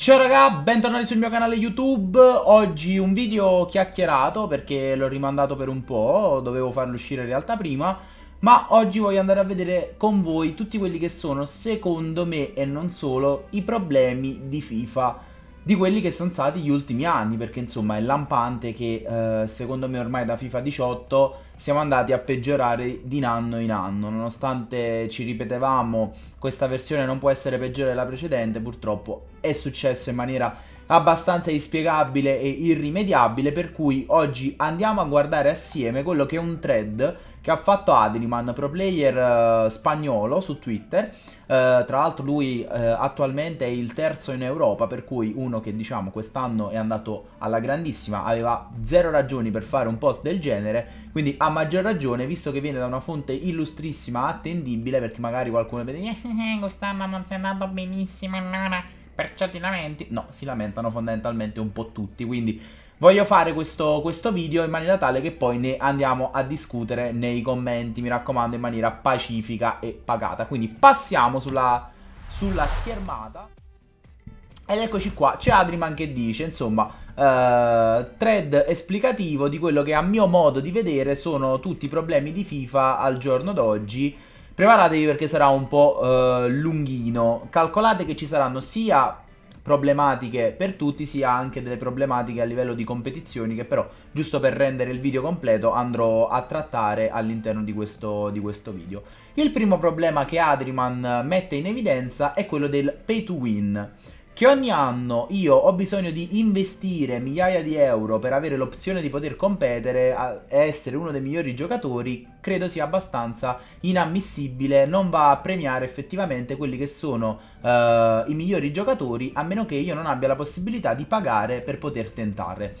Ciao raga, bentornati sul mio canale YouTube Oggi un video chiacchierato perché l'ho rimandato per un po' Dovevo farlo uscire in realtà prima Ma oggi voglio andare a vedere con voi tutti quelli che sono, secondo me e non solo I problemi di FIFA Di quelli che sono stati gli ultimi anni Perché insomma è lampante che eh, secondo me ormai da FIFA 18 siamo andati a peggiorare di anno in anno, nonostante ci ripetevamo questa versione non può essere peggiore della precedente, purtroppo è successo in maniera abbastanza inspiegabile e irrimediabile, per cui oggi andiamo a guardare assieme quello che è un thread che ha fatto Adriman, pro player uh, eh, spagnolo su Twitter. Uh, tra l'altro lui uh, attualmente è il terzo in Europa, per cui uno che diciamo quest'anno è andato alla grandissima, aveva zero ragioni per fare un post del genere, quindi a maggior ragione, visto che viene da una fonte illustrissima, attendibile, perché magari qualcuno vede, eh, quest'anno non sei andato benissimo, nana, perciò ti lamenti. No, si lamentano fondamentalmente un po' tutti, quindi Voglio fare questo, questo video in maniera tale che poi ne andiamo a discutere nei commenti, mi raccomando, in maniera pacifica e pagata. Quindi passiamo sulla, sulla schermata. Ed eccoci qua, c'è Adriman che dice, insomma, Uh, thread esplicativo di quello che a mio modo di vedere sono tutti i problemi di FIFA al giorno d'oggi. Preparatevi perché sarà un po' uh, lunghino. Calcolate che ci saranno sia problematiche per tutti sia anche delle problematiche a livello di competizioni che però giusto per rendere il video completo andrò a trattare all'interno di questo, di questo video. Il primo problema che Adriman mette in evidenza è quello del pay to win che ogni anno io ho bisogno di investire migliaia di euro per avere l'opzione di poter competere e essere uno dei migliori giocatori, credo sia abbastanza inammissibile, non va a premiare effettivamente quelli che sono eh, i migliori giocatori, a meno che io non abbia la possibilità di pagare per poter tentare.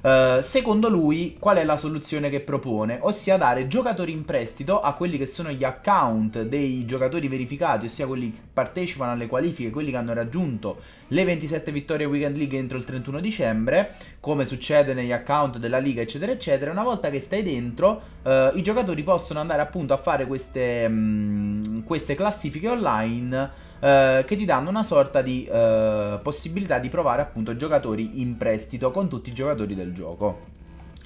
Eh, secondo lui, qual è la soluzione che propone? Ossia dare giocatori in prestito a quelli che sono gli account dei giocatori verificati, ossia quelli che partecipano alle qualifiche, quelli che hanno raggiunto le 27 vittorie Weekend League entro il 31 dicembre, come succede negli account della Liga, eccetera, eccetera. Una volta che stai dentro, uh, i giocatori possono andare appunto a fare queste, mh, mm, queste classifiche online eh, che ti danno una sorta di eh, possibilità di provare appunto giocatori in prestito con tutti i giocatori del gioco.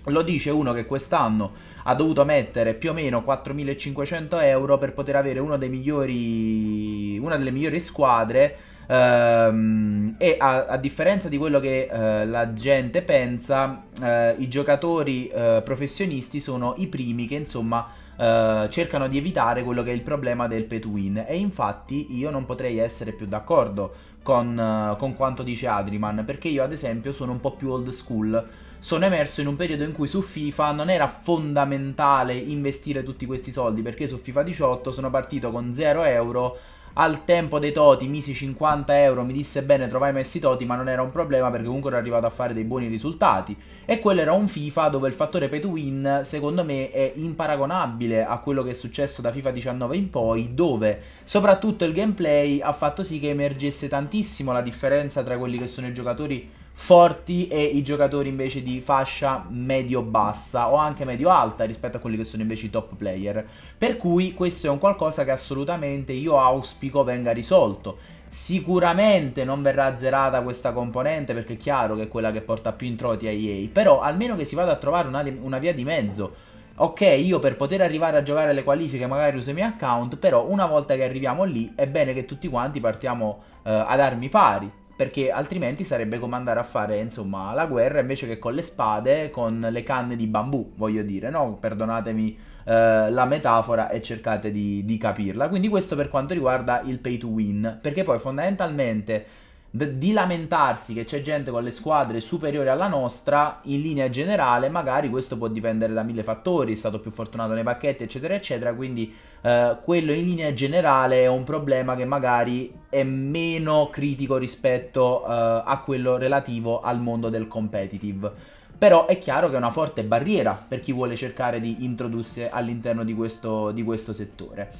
Lo dice uno che quest'anno ha dovuto mettere più o meno 4.500 euro per poter avere migliori, una delle migliori squadre ehm, e a, a, differenza di quello che uh, la gente pensa, uh, i giocatori uh, professionisti sono i primi che insomma eh, cercano di evitare quello che è il problema del pay to win e infatti io non potrei essere più d'accordo con, eh, con quanto dice Adriman perché io ad esempio sono un po' più old school sono emerso in un periodo in cui su FIFA non era fondamentale investire tutti questi soldi perché su FIFA 18 sono partito con 0 euro al tempo dei Toti misi 50 euro, mi disse bene trovai messi Toti ma non era un problema perché comunque ero arrivato a fare dei buoni risultati e quello era un FIFA dove il fattore pay to win secondo me è imparagonabile a quello che è successo da FIFA 19 in poi dove soprattutto il gameplay ha fatto sì che emergesse tantissimo la differenza tra quelli che sono i giocatori forti e i giocatori invece di fascia medio-bassa o anche medio-alta rispetto a quelli che sono invece i top player. Per cui questo è un qualcosa che assolutamente io auspico venga risolto. Sicuramente non verrà azzerata questa componente perché è chiaro che è quella che porta più introiti a EA, però almeno che si vada a trovare una, una via di mezzo. Ok, io per poter arrivare a giocare alle qualifiche magari uso i miei account, però una volta che arriviamo lì è bene che tutti quanti partiamo eh, ad armi pari perché altrimenti sarebbe come andare a fare insomma la guerra invece che con le spade, con le canne di bambù, voglio dire, no? Perdonatemi eh, la metafora e cercate di, di capirla. Quindi questo per quanto riguarda il pay to win, perché poi fondamentalmente di lamentarsi che c'è gente con le squadre superiori alla nostra, in linea generale, magari questo può dipendere da mille fattori, è stato più fortunato nei pacchetti, eccetera, eccetera, quindi eh, quello in linea generale è un problema che magari è meno critico rispetto eh, a quello relativo al mondo del competitive però è chiaro che è una forte barriera per chi vuole cercare di introdursi all'interno di questo, di questo settore.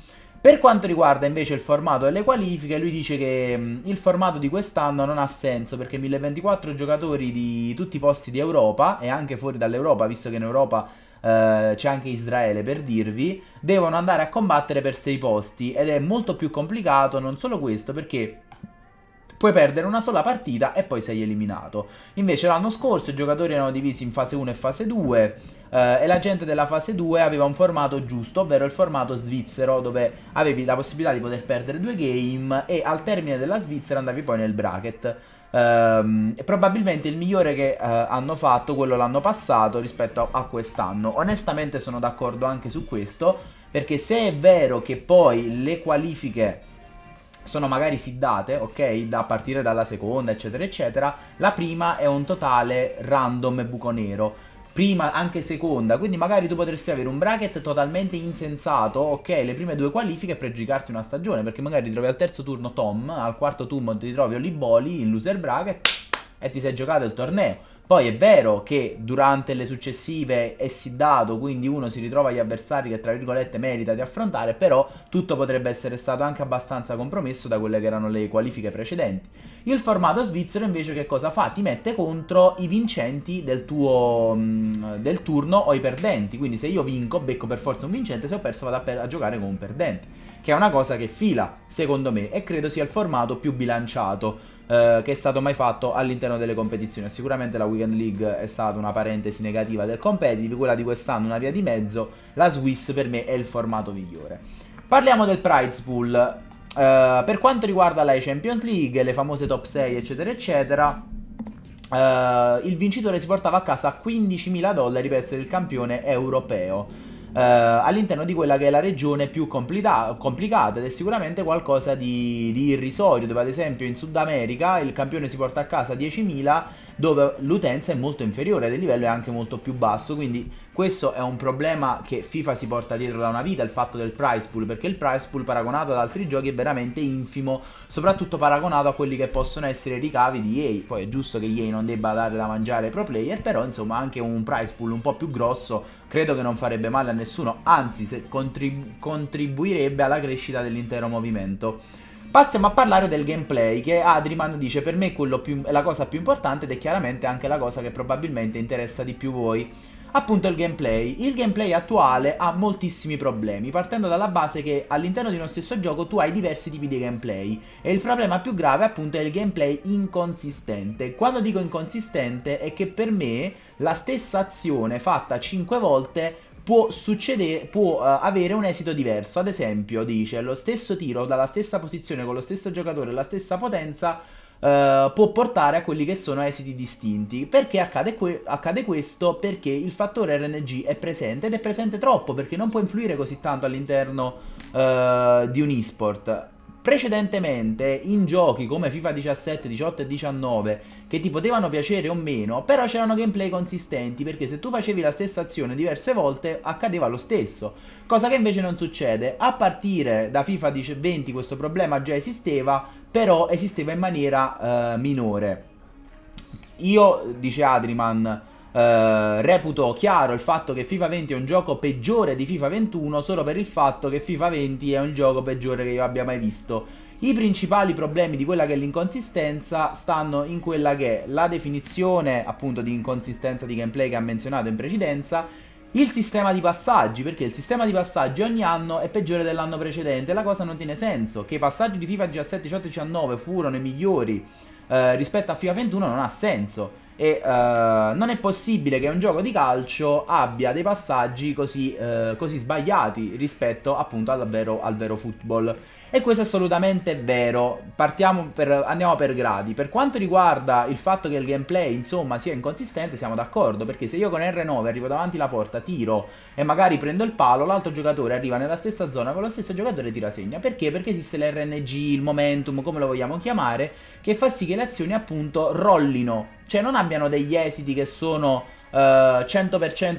Per quanto riguarda invece il formato delle qualifiche, lui dice che mh, mm, il formato di quest'anno non ha senso perché 1024 giocatori di tutti i posti di Europa e anche fuori dall'Europa, visto che in Europa eh, c'è anche Israele per dirvi, devono andare a combattere per 6 posti ed è molto più complicato non solo questo perché puoi perdere una sola partita e poi sei eliminato. Invece l'anno scorso i giocatori erano divisi in fase 1 e fase 2 eh, e la gente della fase 2 aveva un formato giusto, ovvero il formato svizzero dove avevi la possibilità di poter perdere due game e al termine della Svizzera andavi poi nel bracket. Um, probabilmente il migliore che uh, hanno fatto, quello l'anno passato rispetto a, a quest'anno. Onestamente sono d'accordo anche su questo, perché se è vero che poi le qualifiche sono magari siddate, ok? Da partire dalla seconda, eccetera, eccetera. La prima è un totale random buco nero. Prima, anche seconda, quindi magari tu potresti avere un bracket totalmente insensato, ok? Le prime due qualifiche per pregiudicarti una stagione, perché magari ti trovi al terzo turno Tom, al quarto turno ti trovi Oliboli, il loser bracket, e ti sei giocato il torneo. Poi è vero che durante le successive è dato, quindi uno si ritrova gli avversari che tra virgolette merita di affrontare, però tutto potrebbe essere stato anche abbastanza compromesso da quelle che erano le qualifiche precedenti. Il formato svizzero invece che cosa fa? Ti mette contro i vincenti del tuo mm, del turno o i perdenti, quindi se io vinco becco per forza un vincente, se ho perso vado a, a giocare con un perdente, che è una cosa che fila secondo me e credo sia il formato più bilanciato eh, che è stato mai fatto all'interno delle competizioni. Sicuramente la Weekend League è stata una parentesi negativa del competitive, quella di quest'anno una via di mezzo, la Swiss per me è il formato migliore. Parliamo del prize pool. Eh, per quanto riguarda la Champions League, le famose top 6 eccetera eccetera, Uh, il vincitore si portava a casa 15.000 dollari per essere il campione europeo eh, all'interno di quella che è la regione più complita- complicata ed è sicuramente qualcosa di, di irrisorio, dove ad esempio in Sud America il campione si porta a casa 10.000 dove l'utenza è molto inferiore ed il livello è anche molto più basso, quindi questo è un problema che FIFA si porta dietro da una vita, il fatto del price pool, perché il price pool paragonato ad altri giochi è veramente infimo, soprattutto paragonato a quelli che possono essere i ricavi di EA. Poi è giusto che EA non debba dare da mangiare ai pro player, però insomma anche un price pool un po' più grosso credo che non farebbe male a nessuno, anzi contribu contribuirebbe alla crescita dell'intero movimento. Passiamo a parlare del gameplay che Adriman dice per me più, è la cosa più importante ed è chiaramente anche la cosa che probabilmente interessa di più voi. Appunto il gameplay. Il gameplay attuale ha moltissimi problemi, partendo dalla base che all'interno di uno stesso gioco tu hai diversi tipi di gameplay e il problema più grave appunto è il gameplay inconsistente. Quando dico inconsistente è che per me la stessa azione fatta 5 volte può, succedere, può uh, avere un esito diverso. Ad esempio, dice lo stesso tiro dalla stessa posizione con lo stesso giocatore la stessa potenza. Uh, può portare a quelli che sono esiti distinti perché accade, que accade, questo perché il fattore RNG è presente ed è presente troppo perché non può influire così tanto all'interno uh, di un esport precedentemente in giochi come FIFA 17, 18 e 19 che ti potevano piacere o meno, però c'erano gameplay consistenti perché se tu facevi la stessa azione diverse volte accadeva lo stesso, cosa che invece non succede. A partire da FIFA 20 questo problema già esisteva, però esisteva in maniera eh, minore. Io, dice Adriman, Uh, reputo chiaro il fatto che FIFA 20 è un gioco peggiore di FIFA 21 solo per il fatto che FIFA 20 è un gioco peggiore che io abbia mai visto i principali problemi di quella che è l'inconsistenza stanno in quella che è la definizione appunto di inconsistenza di gameplay che ha menzionato in precedenza, il sistema di passaggi, perché il sistema di passaggi ogni anno è peggiore dell'anno precedente, la cosa non tiene senso, che i passaggi di FIFA 17, 18 19 furono i migliori eh, rispetto a FIFA 21 non ha senso. E eh, non è possibile che un gioco di calcio abbia dei passaggi così, eh, così sbagliati rispetto appunto al vero, al vero football. E questo è assolutamente vero. Partiamo per, andiamo per gradi. Per quanto riguarda il fatto che il gameplay, insomma, sia inconsistente, siamo d'accordo. Perché se io con R9 arrivo davanti alla porta, tiro e magari prendo il palo, l'altro giocatore arriva nella stessa zona con lo stesso giocatore e tira segna. Perché? Perché esiste l'RNG, il momentum, come lo vogliamo chiamare, che fa sì che le azioni appunto rollino. Cioè non abbiano degli esiti che sono uh, 100%,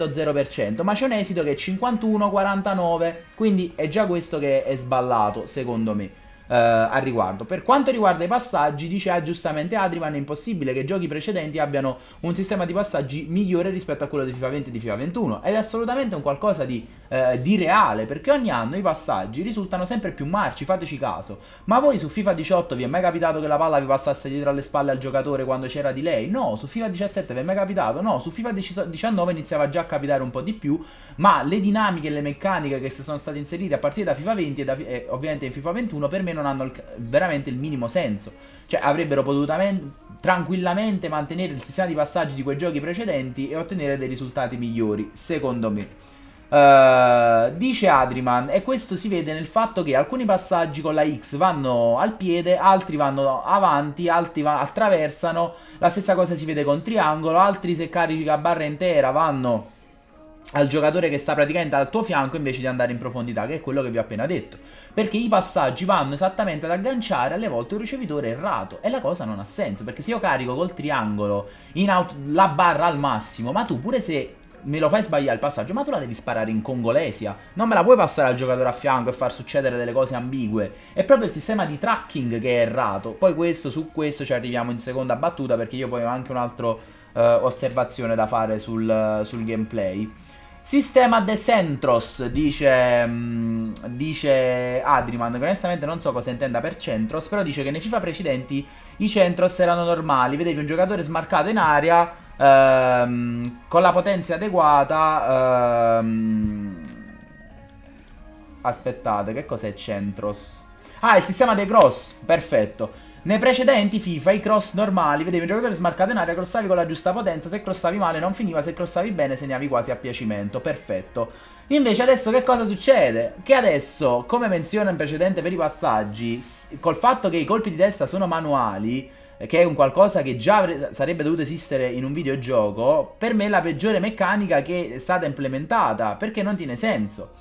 0%, ma c'è un esito che è 51, 49, quindi è già questo che è sballato, secondo me. Uh, al riguardo. Per quanto riguarda i passaggi, dice ah, giustamente Adriman: è impossibile che giochi precedenti abbiano un sistema di passaggi migliore rispetto a quello di FIFA 20 e di FIFA 21. Ed è assolutamente un qualcosa di eh, di reale, perché ogni anno i passaggi risultano sempre più marci, fateci caso. Ma voi su FIFA 18 vi è mai capitato che la palla vi passasse dietro alle spalle al giocatore quando c'era di lei? No, su FIFA 17 vi è mai capitato? No, su FIFA 19 iniziava già a capitare un po' di più, ma le dinamiche e le meccaniche che si sono state inserite a partire da FIFA 20 e, da, eh, ovviamente in FIFA 21 per me non hanno il, veramente il minimo senso. Cioè avrebbero potuto tranquillamente mantenere il sistema di passaggi di quei giochi precedenti e ottenere dei risultati migliori, secondo me. Eh, dice Adriman, e questo si vede nel fatto che alcuni passaggi con la X vanno al piede, altri vanno avanti, altri va attraversano. La stessa cosa si vede con triangolo, altri se carica barra intera vanno al giocatore che sta praticamente al tuo fianco invece di andare in profondità, che è quello che vi ho appena detto. Perché i passaggi vanno esattamente ad agganciare alle volte un ricevitore errato e la cosa non ha senso, perché se io carico col triangolo in out la barra al massimo, ma tu pure se me lo fai sbagliare il passaggio, ma tu la devi sparare in congolesia. Non me la puoi passare al giocatore a fianco e far succedere delle cose ambigue. È proprio il sistema di tracking che è errato. Poi questo, su questo ci arriviamo in seconda battuta perché io poi ho anche un'altra eh, osservazione da fare sul, sul gameplay. Sistema De Centros, dice, mh, mm, dice Adriman, che onestamente non so cosa intenda per Centros, però dice che nei FIFA precedenti i Centros erano normali, vedevi un giocatore smarcato in area ehm, con la potenza adeguata... Ehm, aspettate, che cos'è Centros? Ah, il sistema dei cross, perfetto. Nei precedenti FIFA i cross normali vedevi il giocatore smarcato in aria, crossavi con la giusta potenza, se crossavi male non finiva, se crossavi bene segnavi quasi a piacimento, perfetto. Invece adesso che cosa succede? Che adesso, come menziono in precedente per i passaggi, col fatto che i colpi di testa sono manuali, eh, che è un qualcosa che già sarebbe dovuto esistere in un videogioco, per me è la peggiore meccanica che è stata implementata, perché non tiene senso.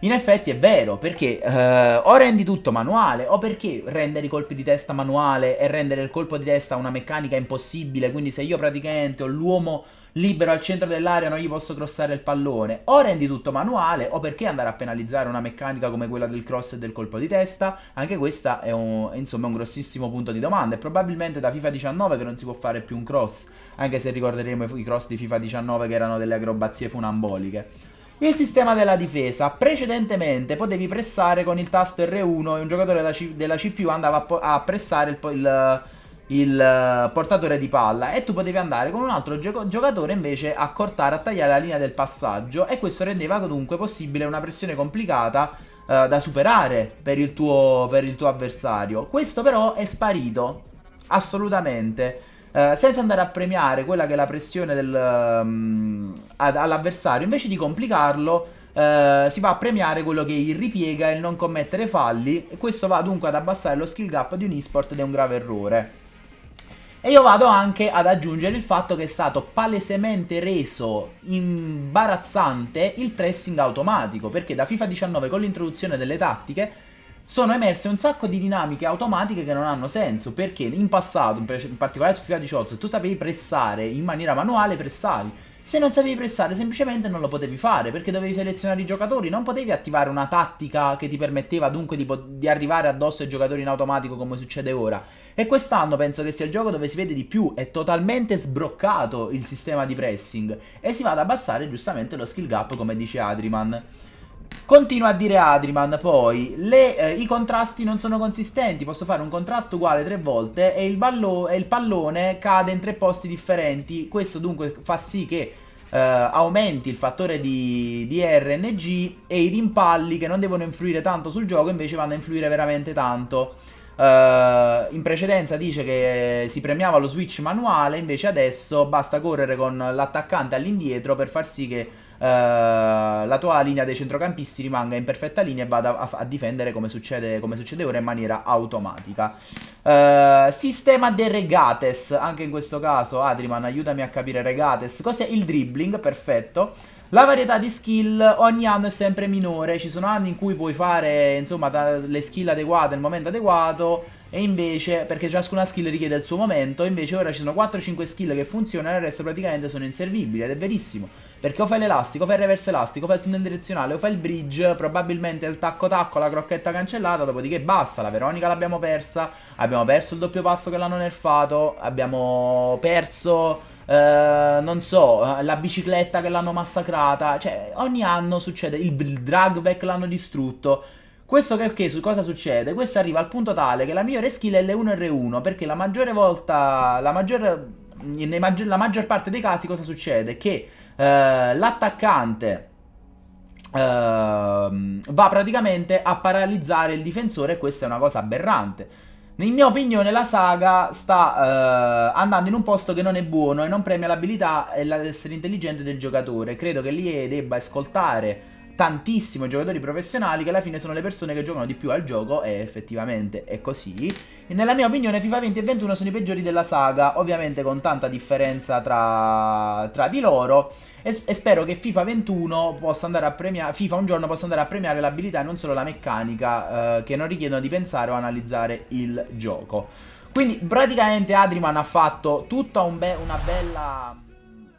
In effetti è vero, perché eh, o rendi tutto manuale, o perché rendere i colpi di testa manuale e rendere il colpo di testa una meccanica impossibile, quindi se io praticamente ho l'uomo libero al centro dell'area, non gli posso crossare il pallone. O rendi tutto manuale, o perché andare a penalizzare una meccanica come quella del cross e del colpo di testa? Anche questa è un, insomma, un grossissimo punto di domanda. È probabilmente da FIFA 19 che non si può fare più un cross, anche se ricorderemo i cross di FIFA 19 che erano delle acrobazie funamboliche. Il sistema della difesa. Precedentemente potevi pressare con il tasto R1 e un giocatore della, C della CPU andava a, a pressare il, il il eh, portatore di palla e tu potevi andare con un altro gio giocatore invece a cortare, a tagliare la linea del passaggio e questo rendeva comunque possibile una pressione complicata eh, da superare per il, tuo, per il tuo avversario. Questo però è sparito, assolutamente. Uh, senza andare a premiare quella che è la pressione um, all'avversario, invece di complicarlo, uh, si va a premiare quello che il ripiega e il non commettere falli. E questo va dunque ad abbassare lo skill gap di un esport ed è un grave errore. E io vado anche ad aggiungere il fatto che è stato palesemente reso imbarazzante il pressing automatico, perché da FIFA 19 con l'introduzione delle tattiche sono emerse un sacco di dinamiche automatiche che non hanno senso, perché in passato, in particolare su FIFA 18, tu sapevi pressare in maniera manuale, pressavi se non sapevi pressare, semplicemente non lo potevi fare perché dovevi selezionare i giocatori, non potevi attivare una tattica che ti permetteva dunque di, di arrivare addosso ai giocatori in automatico come succede ora. E quest'anno penso che sia il gioco dove si vede di più, è totalmente sbroccato il sistema di pressing e si va ad abbassare giustamente lo skill gap come dice Adriman. Continua a dire Adriman poi, le, eh, i contrasti non sono consistenti, posso fare un contrasto uguale tre volte e il, ballo, e il pallone cade in tre posti differenti, questo dunque fa sì che eh, aumenti il fattore di, di, RNG e i rimpalli che non devono influire tanto sul gioco invece vanno a influire veramente tanto. Eh, in precedenza dice che si premiava lo switch manuale, invece adesso basta correre con l'attaccante all'indietro per far sì che eh, la tua linea dei centrocampisti rimanga in perfetta linea e vada a, a difendere come succede, come succede, ora in maniera automatica. Eh, sistema de regates, anche in questo caso Adriman aiutami a capire regates, cos'è il dribbling, perfetto. La varietà di skill ogni anno è sempre minore, ci sono anni in cui puoi fare insomma, le skill adeguate al momento adeguato e invece perché ciascuna skill richiede il suo momento, invece ora ci sono 4-5 skill che funzionano e il resto praticamente sono inservibili ed è verissimo. Perché o fai l'elastico, o fai il reverse elastico, o fai il tunnel direzionale, o fai il bridge, probabilmente il tacco tacco, la crocchetta cancellata, dopodiché basta, la Veronica l'abbiamo persa, abbiamo perso il doppio passo che l'hanno nerfato, abbiamo perso... Uh, non so, la bicicletta che l'hanno massacrata, cioè ogni anno succede, il, drag back l'hanno distrutto. Questo che, perché su cosa succede? Questo arriva al punto tale che la migliore skill è L1 R1, perché la maggiore volta, la maggior, maggior, la maggior parte dei casi cosa succede? Che eh, l'attaccante ehm, va praticamente a paralizzare il difensore e questa è una cosa aberrante. In mia opinione la saga sta uh, andando in un posto che non è buono e non premia l'abilità e l'essere intelligente del giocatore. Credo che l'IE debba ascoltare tantissimo giocatori professionali che alla fine sono le persone che giocano di più al gioco e effettivamente è così. E nella mia opinione FIFA 20 e 21 sono i peggiori della saga, ovviamente con tanta differenza tra, tra di loro e, e, spero che FIFA 21 possa andare a premiare, FIFA un giorno possa andare a premiare l'abilità e non solo la meccanica eh, che non richiedono di pensare o analizzare il gioco. Quindi praticamente Adriman ha fatto tutta un be una bella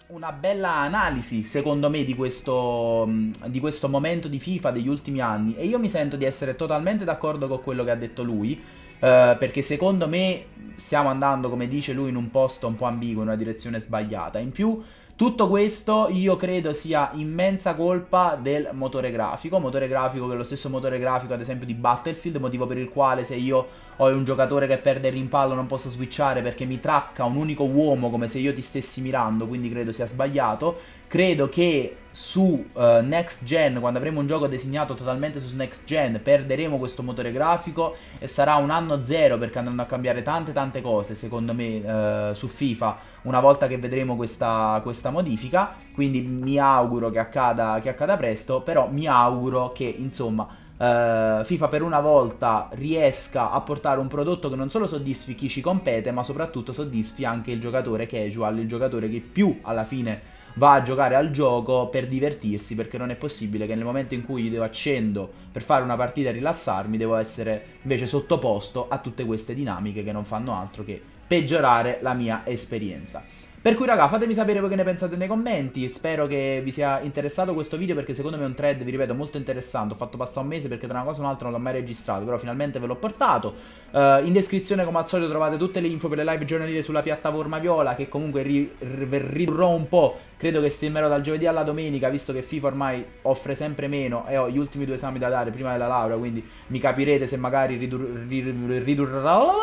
una bella analisi, secondo me, di questo, mm, di questo momento di FIFA degli ultimi anni e io mi sento di essere totalmente d'accordo con quello che ha detto lui. Uh, perché secondo me stiamo andando, come dice lui, in un posto un po' ambiguo, in una direzione sbagliata. In più, tutto questo io credo sia immensa colpa del motore grafico, motore grafico che è lo stesso motore grafico ad esempio di Battlefield, motivo per il quale se io ho un giocatore che perde il rimpallo non posso switchare perché mi tracca un unico uomo come se io ti stessi mirando, quindi credo sia sbagliato Credo che su uh, next gen, quando avremo un gioco designato totalmente su next gen, perderemo questo motore grafico e sarà un anno zero perché andranno a cambiare tante tante cose, secondo me, uh, su FIFA, una volta che vedremo questa, questa modifica. Quindi mi auguro che accada, che accada presto, però mi auguro che, insomma, Uh, FIFA per una volta riesca a portare un prodotto che non solo soddisfi chi ci compete, ma soprattutto soddisfi anche il giocatore casual, il giocatore che più alla fine va a giocare al gioco per divertirsi perché non è possibile che nel momento in cui io accendo per fare una partita e rilassarmi devo essere invece sottoposto a tutte queste dinamiche che non fanno altro che peggiorare la mia esperienza. Per cui raga fatemi sapere voi che ne pensate nei commenti, spero che vi sia interessato questo video perché secondo me è un thread, vi ripeto, molto interessante, ho fatto passare un mese perché tra una cosa e un'altra non l'ho mai registrato, però finalmente ve l'ho portato. Uh, in descrizione come al solito trovate tutte le info per le live giornaliere sulla piattaforma Viola che comunque ridurrò un po' Credo che streamerò dal giovedì alla domenica, visto che FIFA ormai offre sempre meno e ho gli ultimi due esami da dare prima della laurea, quindi mi capirete se magari ridurrò, ridurrò,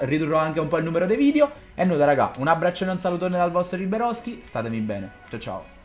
ridurrò anche un po' il numero dei video. E nulla raga, un abbraccione e un salutone dal vostro Riberoschi, statemi bene, ciao ciao.